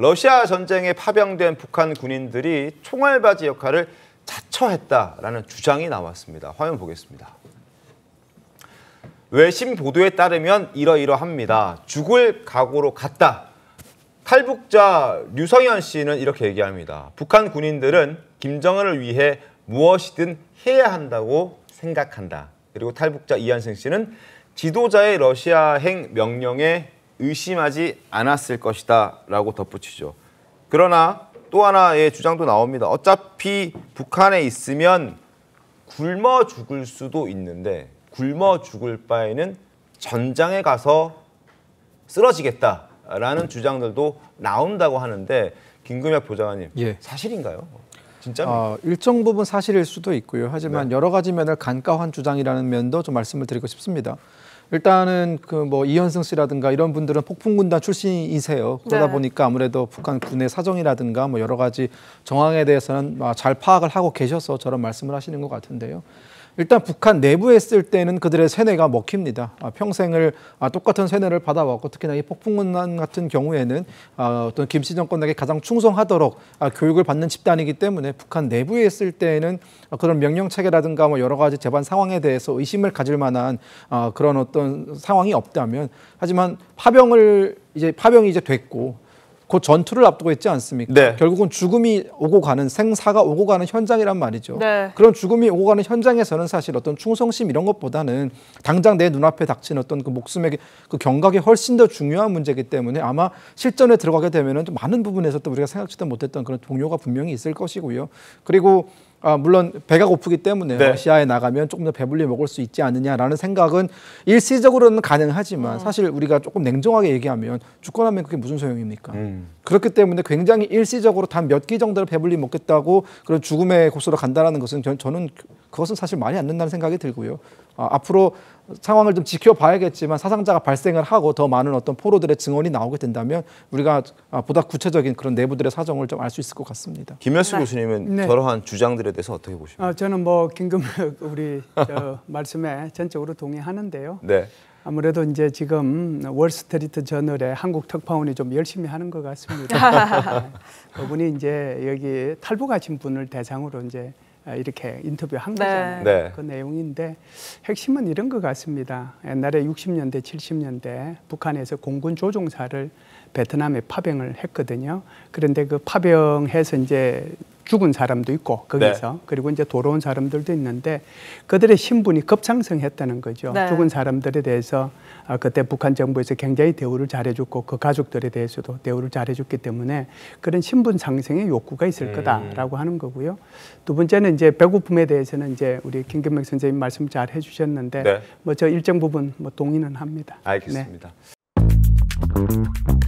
러시아 전쟁에 파병된 북한 군인들이 총알바지 역할을 자처했다라는 주장이 나왔습니다. 화면 보겠습니다. 외신 보도에 따르면 이러이러합니다. 죽을 각오로 갔다. 탈북자 류성현 씨는 이렇게 얘기합니다. 북한 군인들은 김정은을 위해 무엇이든 해야 한다고 생각한다. 그리고 탈북자 이한승 씨는 지도자의 러시아행 명령에 의심하지 않았을 것이다 라고 덧붙이죠. 그러나 또 하나의 주장도 나옵니다. 어차피 북한에 있으면 굶어 죽을 수도 있는데 굶어 죽을 바에는 전장에 가서 쓰러지겠다라는 주장들도 나온다고 하는데 김금혁 보좌관님 예. 사실인가요? 진짜 어, 아, 일정 부분 사실일 수도 있고요. 하지만 네. 여러 가지 면을 간과한 주장이라는 면도 좀 말씀을 드리고 싶습니다. 일단은 그 뭐 이현승 씨라든가 이런 분들은 폭풍군단 출신이세요. 그러다 네. 보니까 아무래도 북한 군의 사정이라든가 뭐 여러 가지 정황에 대해서는 아, 잘 파악을 하고 계셔서 저런 말씀을 하시는 것 같은데요. 일단 북한 내부에 있을 때는 그들의 세뇌가 먹힙니다. 아, 평생을 아, 똑같은 세뇌를 받아왔고 특히나 이 폭풍군난 같은 경우에는 아, 어떤 김씨 정권에게 가장 충성하도록 교육을 받는 집단이기 때문에 북한 내부에 있을 때는 그런 명령 체계라든가 뭐 여러 가지 재반 상황에 대해서 의심을 가질 만한 그런 어떤 상황이 없다면 하지만 파병을 이제 파병이 이제 됐고 곧 그 전투를 앞두고 있지 않습니까? 네. 결국은 죽음이 오고 가는 생사가 오고 가는 현장이란 말이죠. 네. 그런 죽음이 오고 가는 현장에서는 사실 어떤 충성심 이런 것보다는 당장 내 눈앞에 닥친 어떤 그 목숨의 그 경각이 훨씬 더 중요한 문제이기 때문에 아마 실전에 들어가게 되면은 좀 많은 부분에서 또 우리가 생각지도 못했던 그런 동요가 분명히 있을 것이고요. 그리고 아, 물론 배가 고프기 때문에 네. 러시아에 나가면 조금 더 배불리 먹을 수 있지 않느냐라는 생각은 일시적으로는 가능하지만 음. 사실 우리가 조금 냉정하게 얘기하면 죽거나면 그게 무슨 소용입니까? 음. 그렇기 때문에 굉장히 일시적으로 단 몇 끼 정도를 배불리 먹겠다고 그런 죽음의 곳으로 간다라는 것은 저, 저는 그것은 사실 많이 안 된다는 생각이 들고요. 아, 앞으로 상황을 좀 지켜봐야겠지만 사상자가 발생을 하고 더 많은 어떤 포로들의 증언이 나오게 된다면 우리가 아, 보다 구체적인 그런 내부들의 사정을 좀 알 수 있을 것 같습니다. 김현수 네. 교수님은 네. 저러한 주장들에 대해서 어떻게 보십니까? 아, 저는 뭐김금 우리 말씀에 전적으로 동의하는데요. 네. 아무래도 이제 지금 월스트리트 저널에 한국 특파원이 좀 열심히 하는 것 같습니다. 네. 그분이 이제 여기 탈북하신 분을 대상으로 이제 아, 이렇게 인터뷰한 네. 거잖아요. 네. 그 내용인데 핵심은 이런 것 같습니다. 옛날에 60년대, 70년대 북한에서 공군 조종사를 베트남에 파병을 했거든요. 그런데 그 파병해서 이제 죽은 사람도 있고 거기서 네. 그리고 이제 돌아온 사람들도 있는데 그들의 신분이 급상승했다는 거죠. 네. 죽은 사람들에 대해서 아, 그때 북한 정부에서 굉장히 대우를 잘해줬고 그 가족들에 대해서도 대우를 잘해줬기 때문에 그런 신분 상승의 욕구가 있을 음. 거다라고 하는 거고요. 두 번째는 이제 배고픔에 대해서는 이제 우리 김경명 선생님 말씀 잘 해주셨는데 네. 뭐저 일정 부분 뭐 동의는 합니다. 알겠습니다. 네.